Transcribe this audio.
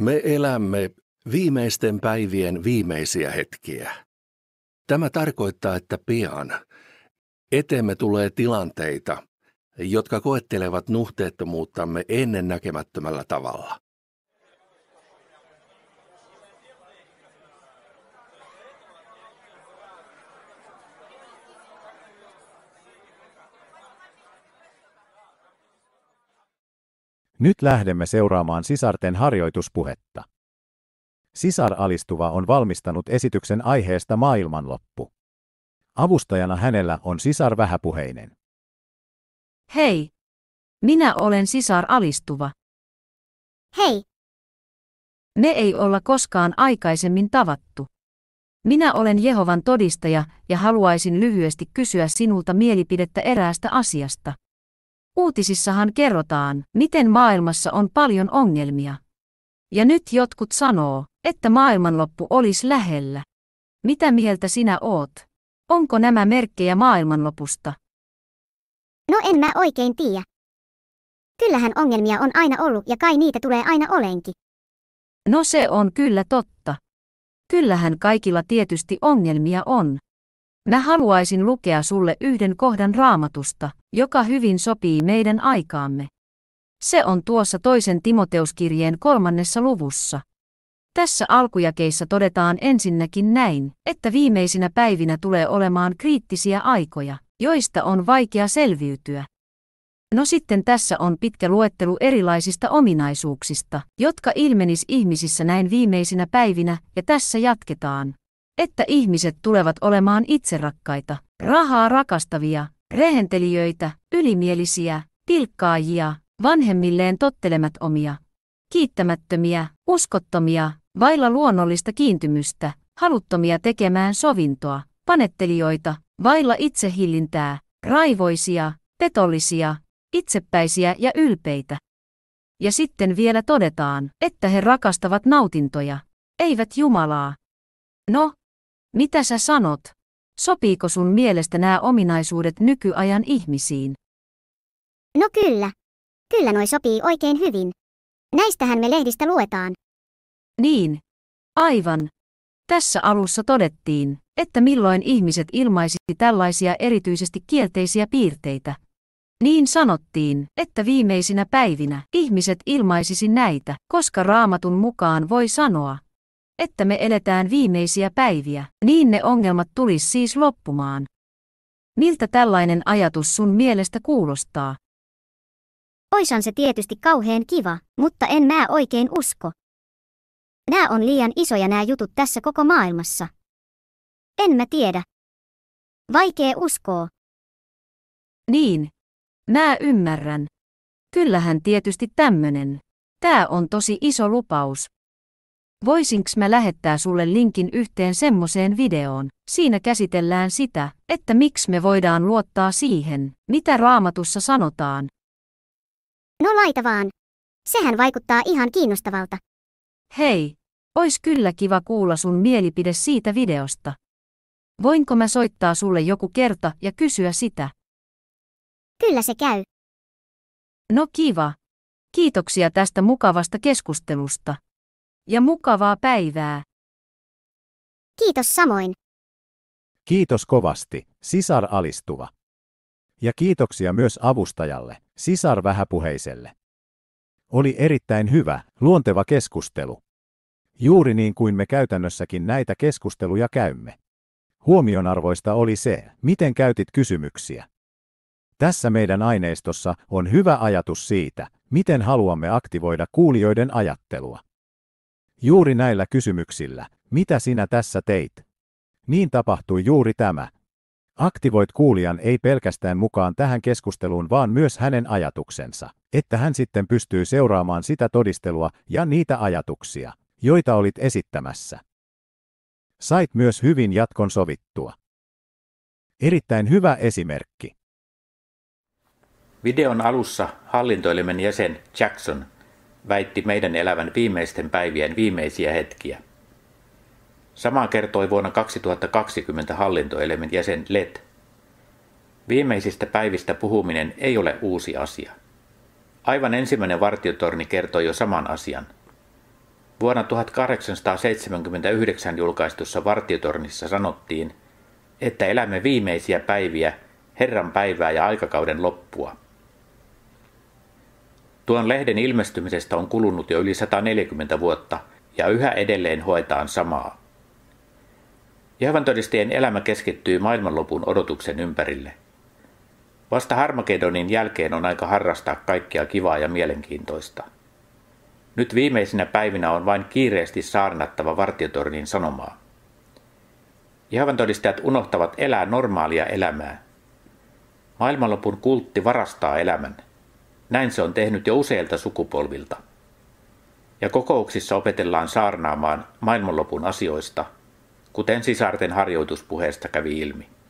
Me elämme viimeisten päivien viimeisiä hetkiä. Tämä tarkoittaa, että pian eteemme tulee tilanteita, jotka koettelevat nuhteettomuuttamme ennen näkemättömällä tavalla. Nyt lähdemme seuraamaan sisarten harjoituspuhetta. Sisar Alistuva on valmistanut esityksen aiheesta maailmanloppu. Avustajana hänellä on sisar Vähäpuheinen. Hei! Minä olen sisar Alistuva. Hei! Me ei olla koskaan aikaisemmin tavattu. Minä olen Jehovan todistaja ja haluaisin lyhyesti kysyä sinulta mielipidettä eräästä asiasta. Uutisissahan kerrotaan, miten maailmassa on paljon ongelmia. Ja nyt jotkut sanoo, että maailmanloppu olisi lähellä. Mitä mieltä sinä oot? Onko nämä merkkejä maailmanlopusta? No en mä oikein tiedä. Kyllähän ongelmia on aina ollut ja kai niitä tulee aina olenkin. No se on kyllä totta. Kyllähän kaikilla tietysti ongelmia on. Mä haluaisin lukea sulle yhden kohdan raamatusta, joka hyvin sopii meidän aikaamme. Se on tuossa toisen Timoteuskirjeen kolmannessa luvussa. Tässä alkujakeissa todetaan ensinnäkin näin, että viimeisinä päivinä tulee olemaan kriittisiä aikoja, joista on vaikea selviytyä. No sitten tässä on pitkä luettelu erilaisista ominaisuuksista, jotka ilmenis ihmisissä näin viimeisinä päivinä, ja tässä jatketaan. Että ihmiset tulevat olemaan itserakkaita, rahaa rakastavia, rehentelijöitä, ylimielisiä, pilkkaajia, vanhemmilleen tottelemat omia, kiittämättömiä, uskottomia, vailla luonnollista kiintymystä, haluttomia tekemään sovintoa, panettelijoita, vailla itsehillintää, raivoisia, petollisia, itsepäisiä ja ylpeitä. Ja sitten vielä todetaan, että he rakastavat nautintoja, eivät Jumalaa. No, mitä sä sanot? Sopiiko sun mielestä nämä ominaisuudet nykyajan ihmisiin? No kyllä. Kyllä noi sopii oikein hyvin. Näistähän me lehdistä luetaan. Niin. Aivan. Tässä alussa todettiin, että milloin ihmiset ilmaisivat tällaisia erityisesti kielteisiä piirteitä. Niin sanottiin, että viimeisinä päivinä ihmiset ilmaisisi näitä, koska raamatun mukaan voi sanoa, että me eletään viimeisiä päiviä, niin ne ongelmat tulisi siis loppumaan. Miltä tällainen ajatus sun mielestä kuulostaa? Oisan se tietysti kauheen kiva, mutta en mä oikein usko. Nää on liian isoja nämä jutut tässä koko maailmassa. En mä tiedä. Vaikee uskoo. Niin. Mä ymmärrän. Kyllähän tietysti tämmönen. Tää on tosi iso lupaus. Voisinko mä lähettää sulle linkin yhteen semmoseen videoon? Siinä käsitellään sitä, että miksi me voidaan luottaa siihen, mitä raamatussa sanotaan. No laita vaan. Sehän vaikuttaa ihan kiinnostavalta. Hei, ois kyllä kiva kuulla sun mielipide siitä videosta. Voinko mä soittaa sulle joku kerta ja kysyä sitä? Kyllä se käy. No kiva. Kiitoksia tästä mukavasta keskustelusta. Ja mukavaa päivää. Kiitos samoin. Kiitos kovasti, sisar alistuva. Ja kiitoksia myös avustajalle, sisar vähäpuheiselle. Oli erittäin hyvä, luonteva keskustelu. Juuri niin kuin me käytännössäkin näitä keskusteluja käymme. Huomionarvoista oli se, miten käytit kysymyksiä. Tässä meidän aineistossa on hyvä ajatus siitä, miten haluamme aktivoida kuulijoiden ajattelua. Juuri näillä kysymyksillä, mitä sinä tässä teit? Niin tapahtui juuri tämä. Aktivoit kuulijan ei pelkästään mukaan tähän keskusteluun, vaan myös hänen ajatuksensa, että hän sitten pystyy seuraamaan sitä todistelua ja niitä ajatuksia, joita olit esittämässä. Sait myös hyvin jatkon sovittua. Erittäin hyvä esimerkki. Videon alussa hallintoelimen jäsen Jackson väitti meidän elävän viimeisten päivien viimeisiä hetkiä. Samaa kertoi vuonna 2020 hallintoelimen jäsen Let. Viimeisistä päivistä puhuminen ei ole uusi asia. Aivan ensimmäinen vartiotorni kertoi jo saman asian. Vuonna 1879 julkaistussa vartiotornissa sanottiin, että elämme viimeisiä päiviä, Herran päivää ja aikakauden loppua – Tuon lehden ilmestymisestä on kulunut jo yli 140 vuotta ja yhä edelleen hoetaan samaa. Jehovan elämä keskittyy maailmanlopun odotuksen ympärille. Vasta Harmakedonin jälkeen on aika harrastaa kaikkea kivaa ja mielenkiintoista. Nyt viimeisinä päivinä on vain kiireesti saarnattava vartiotornin sanomaa. Jehovan unohtavat elää normaalia elämää. Maailmanlopun kultti varastaa elämän – näin se on tehnyt jo useilta sukupolvilta. Ja kokouksissa opetellaan saarnaamaan maailmanlopun asioista, kuten sisarten harjoituspuheesta kävi ilmi.